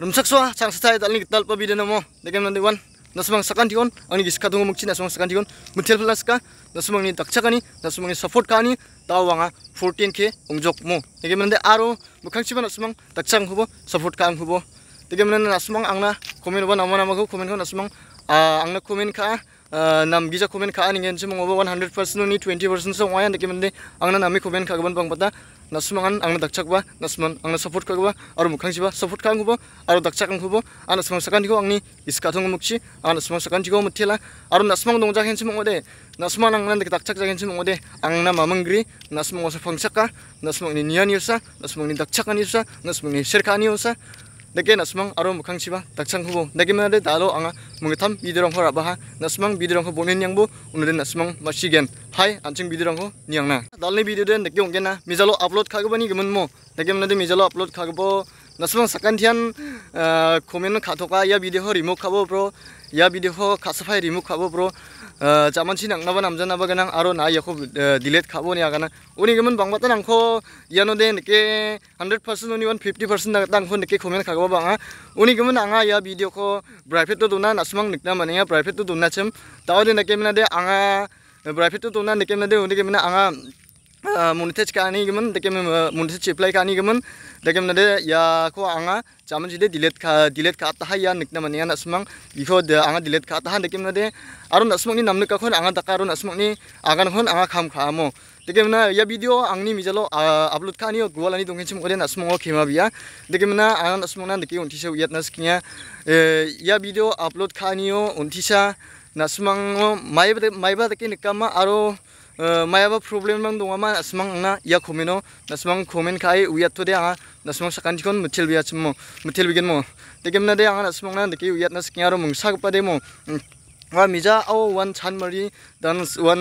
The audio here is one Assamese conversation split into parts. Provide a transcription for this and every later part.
rumsakswa chang sathai dalni tal pa bidena mo dekem nandi wan nasmang sakan dikon ani giska dung mukchi nasmang sakan dikon muthel phalas ka nasmang ni dakcha kani nasmang ni support kani tawanga 14k ungjok mo dekem nandi aro mukhang chiban nasmang dakchang hubo support kang hubo dekem nandi nasmang angna comment ba namana ma ko comment ko nasmang angna comment ka nam giza comment ka ani gen chimong 100% ni 20% so ngaya dekem nandi angna nami comment ka gaban bang pata nasuman ang na dakchak ba support करबा आरो support kagwa aro mukhang siba support kang hubo aro dakchak ang hubo ana sang sakan ko ang ni iska thong mukchi ana sang sakan ji ko muthela aro nasmang dong jahen chim ode nasuman ang na dakchak jahen chim ode ang na mamangri Nake nasmang aro mukhang siba takchang hubo. Nake mena de dalo anga mungitam bidirong ho rabaha. Nasmang bidirong ho bongen yang bo. Unode nasmang masigen. Hai anching bidirong ho niyang na. Dalne bidirong de nake ongen na. Mizalo upload kagabani gaman mo. Nake mena de mizalo upload kagabo. Nasmang sakantian komen no katoka ya bidirong ho remote kabo bro. ইয়া বিদেশ কাছফাই রিমুভ খাব পুরো জামানছি নাকাবো নামজানাবো গান আর না ইয়াকো ডিলেট খাবো নিয়া গান উনি গেমন বাংবাতে আংখ ইয়ানো দে নাকি হান্ড্রেড পার্সেন্ট উনি ওয়ান ফিফটি পার্সেন্ট আংখ নাকি কমেন্ট খাগাব আঙা উনি গেমন আঙা ইয়া ভিডিও কো প্রাইভেটও দোনা নাসমাং নিকা মানে ইয়া প্রাইভেটও দোনাছেম তাও দে নাকি মানে দে আঙা প্রাইভেটও দোনা নাকি মানে দে উনি গেমন আঙা मनीटेज कानीगमन देखे मनीटेज एप्लाई कानीगमन देखे मैं याको आंग चामन से डिलेट खा डिलेट खा आता या निकना मैंने यहाँ नसमंग बिफोर आंगा डिलेट खा आता देखे मैं आरो नसमंग नाम निका खन आंगा दका आरो नसमंग आगन खन आंगा खाम खामो देखे मैं यह वीडियो आंगनी मिजलो अपलोड खानी और गुवा लानी दुखें छे नसमंग खेमा भी देखे मैं आंगा नसमंग ना देखिए उन्ठी से उत नसकियाँ यह वीडियो अपलोड खानी हो उन्ठी सा नसमंग माइबा माइबा देखे निकमा आरो mayaba problem bang dong ama nasmang na iya komeno nasmang komen kai uyat to dia nasmang sakan jikon mutil biya cemo mutil bikin mo dekem na dia nasmang na deki uyat nas kinyaro mung sak pa demo ว่ามีจ้าเอาวันชันมารีดันส์วัน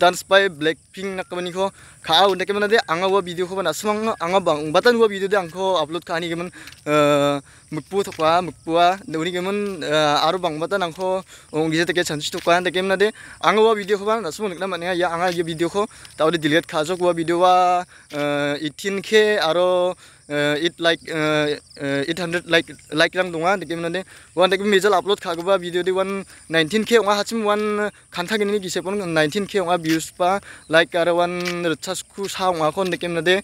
ดันส์ไปแบล็คพิงนักกันนี่ก็ข้าวนักกันมันได้อังกว่าวิดีโอขบันสมองอังกบังบัตรนัววิดีโอดังก็อัพโหลดขานี่กันมันมุกปูทกว่ามุกปัวเดี๋ยวนี้กันมันอารมณ์บังบัตรนั่งก็องค์กิจตะเกียชันชิตุกันนักกันมันได้อังกว่าวิดีโอขบันสมองนักกันมันเนี่ยยังอังกว่าวิดีโอก็ตอนนี้ดิเลตข้าวจกว่าวิดีโอว่าอิทินเคอารม it like eight hundred like like ৰাং দা দেখি মানে ওৱান দেখি মেজাল আপলোড খাগ বা ভিডিঅ' দি ওৱান নাইনটিন খে অঙা হাচিম ওৱান খান্থাকে নেকি গিছে পোন নাইনটিন খে অঙা ভিউজ পা লাইক আৰু ওৱান ৰচাছু চা অঙাখন দেখি মানে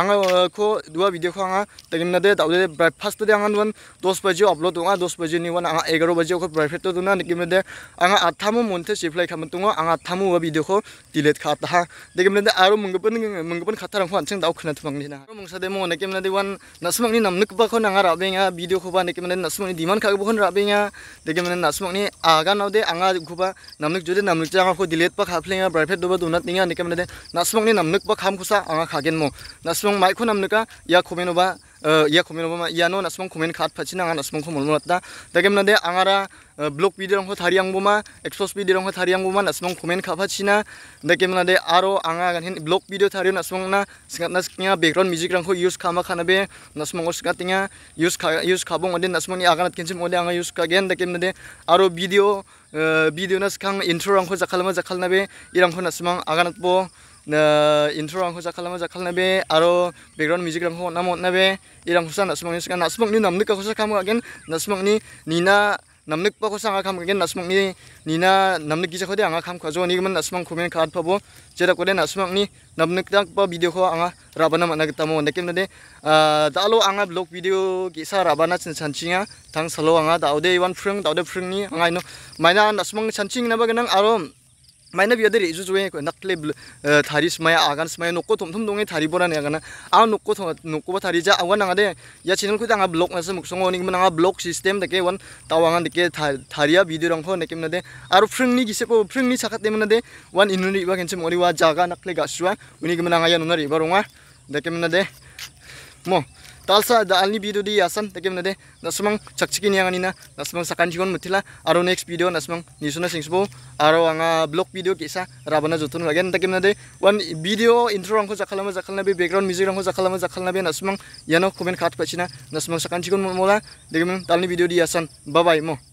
আঙাখো দুৱা ভিডিঅ'খন আঙা দেখি মানে তাতে ব্ৰেকফাষ্টতে আঙা ওৱান দহ বাজিও আপলোড দোঙা দহ বাজি নি ওৱান আঙা এঘাৰ বাজিও খুব ব্ৰেকফাষ্টত দোঙা দেখি মানে আঙা আঠামো মনতে চিপ্লাই খাম দোঙো আঙা আঠামো হোৱা ভিডিঅ'খন ডিলেট খা তাহা দেখি মানে আৰু মুংগপন মুংগপন খাতাৰ আংখন আনচেং দাও খোনাই থাকিব মংছাদে মই অনেক একেবাৰে ওৱান নাচমকনি নামনিকবাখন নাঙা ৰাবেঙা ভিডিঅ' খোবা একেবাৰে নাচমকনি ডিমান খাবখন ৰাবেঙা একেবাৰে নাচমকনি আগানাও দে আঙা খোবা নামনিক যদি নামনিক আঙাখো দিলেট পা খাফলেঙা ব্ৰাইফেট দবা দোনাত নিঙা একেবাৰে নাচমকনি নামনিকবা খাম খোচা আঙা খাগেন ম নাচমক মাইকো নামনিকা ইয়াক খোবেন বা ইয়া কমেন্ট হ'ব ইয়ানো নাচমং কমেণ্ট খাত ফাচি নাঙা নাচমং খমল মাত্তা তাকে মানে আঙাৰা ব্লক পি ডিৰং থাৰি আংবোমা এক্সপ্ৰেছ পি ডিৰং থাৰি আংবোমা নাচমং কমেণ্ট খা ফাচি না তাকে মানে আৰু আঙাৰ ব্লক পি ডি থাৰি নাচমং না সিঙাত না সিঙা বেকগ্ৰাউণ্ড মিউজিক ৰং ইউজ খামা খানা বে নাচমং সিঙা টিঙা ইউজ খা ইউজ খাব মানে নাচমং আগানাত কিনচিম মানে আঙা ইউজ খাগেন তাকে মানে আৰু ভিডিঅ' ভিডিঅ' না সিখাং ইন্ট্ৰ ৰং জাখালামা জাখালনা বে ই ৰংখন নাচমং আগানাত ব' इन्ट्र' आंखौ जा खालामो जा खालामना बे आरो बेकग्राउन्ड मिउजिक रामखौ हरना हरना बे इरामखौ सा नासमंनि सिगां नासमंनि नामनिकाखौ सा खालामो आगेन नासमंनि निना नामनिकबाखौ सा आङा खालामगोन नासमंनि निना नामनिक गिजाखौ दे आङा खालामखा जनि गोमोन नासमां कमेन्ट खालाम पाबो जेरा कदे नासमांनि नामनिक दाग बा भिडिअखौ आङा राबाना मोन्ना गोता मोन देखेम दे दालो आङा ब्लग भिडिअ गेसा राबाना सिन सानसिङा थां सालो आङा दाउदे इवान फ्रों दाउदे फ्रोंनि आङा माइना नासमां सानसिङ नाबागोन आरो Maina m biya dari nak tari a ijo le bl joe s माइना बिया द र o जु o ु व े नकले थारी समय आगान a n य नोको थम थ n o k ं ग े थारी बोरा a े a ा न ा आ न ो a ो थम नोको बा थारी जा आवा नागा दे या चैनल को द ां ग n g ् ल ॉ ग नसे म ु ख स ं ग k नि मनागा a ् ल ॉ ग सिस्टम दके वन तावांगा दके थारिया भिडियो e ं ख ो नेके मना दे आरो फ्रिंगनि गिसेपो a ् र ि n ग न ि साखाते मना दे वन इ न ु e ि बा केनसे म a र a वा जागा नकले गासुवा उनि ग म न a ग ा n ा नुना रिबा र ों a ा दके म न a d e mo talsa da alni video di yasan takim nade nasmang chakchiki yang anina nasmang sakan jigon mutila aro next video nasmang nisuna singsbo aro anga blog video kisa rabana jotun lagen takim nade One video intro angko jakhalama jakhalna be background music angko jakhalama jakhalna be nasmang yano comment khat pachina nasmang sakan jigon mola dekim talni video di yasan bye bye mo